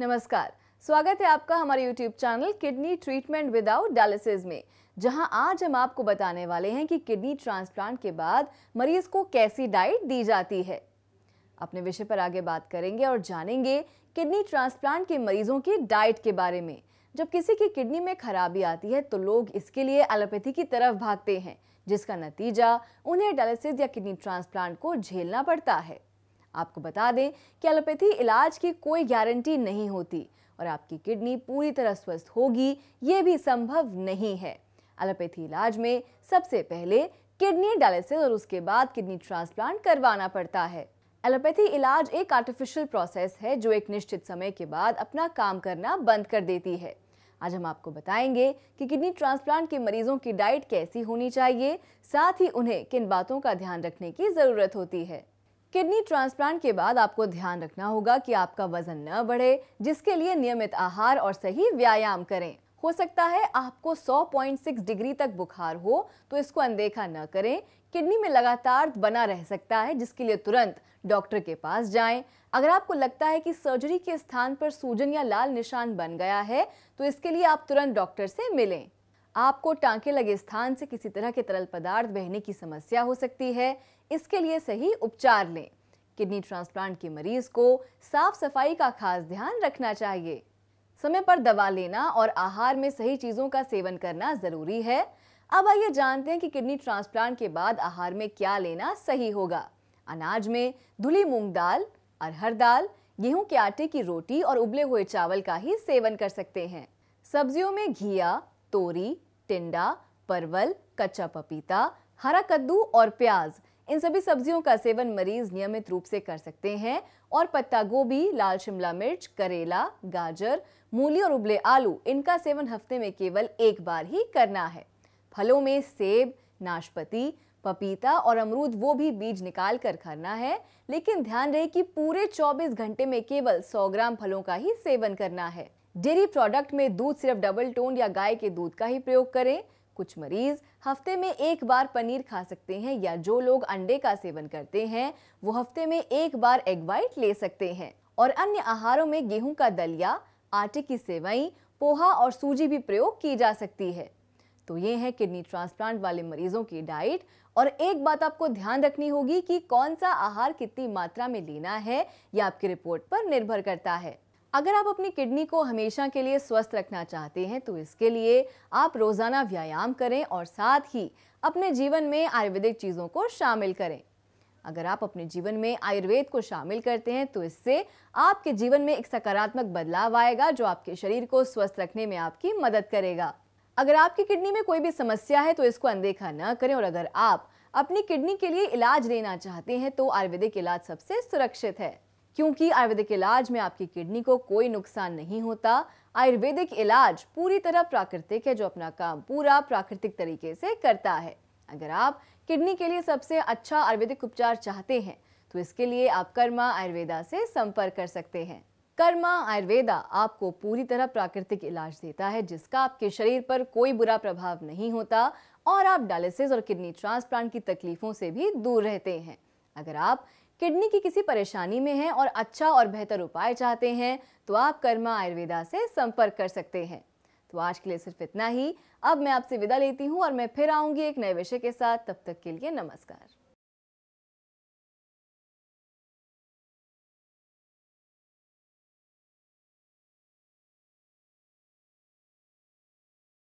नमस्कार स्वागत है आपका हमारे YouTube channel kidney treatment without dialysis में जहां आज हम आपको बताने वाले हैं कि किडनी ट्रांसप्लांट के बाद मरीज को कैसी डाइट दी जाती है अपने विषय पर आगे बात करेंगे और जानेंगे किडनी ट्रांसप्लांट के मरीजों की डाइट के बारे में जब किसी की किडनी में खराबी आती है तो लोग इसके लिए एलोपैथी की तरफ भागते हैं जिसका नतीजा उन्हें डायलिसिस या किडनी ट्रांसप्लांट को झेलना पड़ता है आपको बता दें कि एलोपैथी इलाज की कोई गारंटी नहीं होती और आपकी किडनी पूरी तरह स्वस्थ होगी ये भी संभव नहीं है एलोपैथी इलाज में सबसे पहले किडनी डायलिसिस और उसके बाद किडनी ट्रांसप्लांट करवाना पड़ता है एलोपैथी इलाज एक आर्टिफिशियल प्रोसेस है जो एक निश्चित समय के बाद अपना काम करना बंद कर देती है आज हम आपको बताएंगे कि किडनी ट्रांसप्लांट के मरीजों की डाइट कैसी होनी चाहिए साथ ही उन्हें किन बातों का ध्यान रखने की ज़रूरत होती है किडनी ट्रांसप्लांट के बाद आपको ध्यान रखना होगा कि आपका वजन न बढ़े जिसके लिए नियमित आहार और सही व्यायाम करें हो सकता है आपको 100.6 डिग्री तक बुखार हो तो इसको अनदेखा न करें किडनी में लगातार बना रह सकता है जिसके लिए तुरंत डॉक्टर के पास जाएं। अगर आपको लगता है कि सर्जरी के स्थान पर सूजन या लाल निशान बन गया है तो इसके लिए आप तुरंत डॉक्टर से मिलें आपको टांके लगे स्थान से किसी तरह के तरल पदार्थ बहने की समस्या हो सकती है इसके लिए सही उपचार लें किडनी ट्रांसप्लांट के मरीज को साफ सफाई का खास ध्यान रखना चाहिए समय पर दवा लेना और आहार में सही चीज़ों का सेवन करना ज़रूरी है अब आइए जानते हैं कि किडनी ट्रांसप्लांट के बाद आहार में क्या लेना सही होगा अनाज में धुली मूंग दाल अरहर दाल गेहूं के आटे की रोटी और उबले हुए चावल का ही सेवन कर सकते हैं सब्जियों में घिया तोरी टिंडा परवल कच्चा पपीता हरा कद्दू और प्याज इन सभी सब्जियों का सेवन मरीज नियमित रूप से कर सकते हैं और पत्ता गोभी लाल शिमला मिर्च करेला गाजर मूली और उबले आलू इनका सेवन हफ्ते में केवल एक बार ही करना है फलों में सेब नाशपति पपीता और अमरूद वो भी बीज निकाल कर खाना है लेकिन ध्यान रहे कि पूरे 24 घंटे में केवल 100 ग्राम फलों का ही सेवन करना है डेयरी प्रोडक्ट में दूध सिर्फ डबल टोन या गाय के दूध का ही प्रयोग करें कुछ मरीज हफ्ते में एक बार पनीर खा सकते हैं या जो लोग अंडे का सेवन करते हैं वो हफ्ते में एक बार एग वाइट ले सकते हैं और अन्य आहारों में गेहूं का दलिया आटे की सेवई पोहा और सूजी भी प्रयोग की जा सकती है तो ये है किडनी ट्रांसप्लांट वाले मरीजों की डाइट और एक बात आपको ध्यान रखनी होगी कि कौन सा आहार कितनी मात्रा में लेना है यह आपकी रिपोर्ट पर निर्भर करता है अगर आप अपनी किडनी को हमेशा के लिए स्वस्थ रखना चाहते हैं तो इसके लिए आप रोज़ाना व्यायाम करें और साथ ही अपने जीवन में आयुर्वेदिक चीज़ों को शामिल करें अगर आप अपने जीवन में आयुर्वेद को शामिल करते हैं तो इससे आपके जीवन में एक सकारात्मक बदलाव आएगा जो आपके शरीर को स्वस्थ रखने में आपकी मदद करेगा अगर आपकी किडनी में कोई भी समस्या है तो इसको अनदेखा न करें और अगर आप अपनी किडनी के लिए इलाज लेना चाहते हैं तो आयुर्वेदिक इलाज सबसे सुरक्षित है क्योंकि आयुर्वेदिक इलाज में आपकी किडनी को कोई नुकसान नहीं होता आयुर्वेदिक इलाज पूरी तरह प्राकृतिक है जो अपना काम पूरा प्राकृतिक तरीके से करता है अगर आप किडनी के लिए सबसे अच्छा आयुर्वेदिक उपचार चाहते हैं तो इसके लिए आप कर्मा आयुर्वेदा से संपर्क कर सकते हैं कर्मा आयुर्वेदा आपको पूरी तरह प्राकृतिक इलाज देता है जिसका आपके शरीर पर कोई बुरा प्रभाव नहीं होता और आप डायलिसिस और किडनी ट्रांसप्लांट की तकलीफों से भी दूर रहते हैं अगर आप किडनी की किसी परेशानी में हैं और अच्छा और बेहतर उपाय चाहते हैं तो आप कर्मा आयुर्वेदा से संपर्क कर सकते हैं तो आज के लिए सिर्फ इतना ही अब मैं आपसे विदा लेती हूँ और मैं फिर आऊँगी एक नए विषय के साथ तब तक के लिए नमस्कार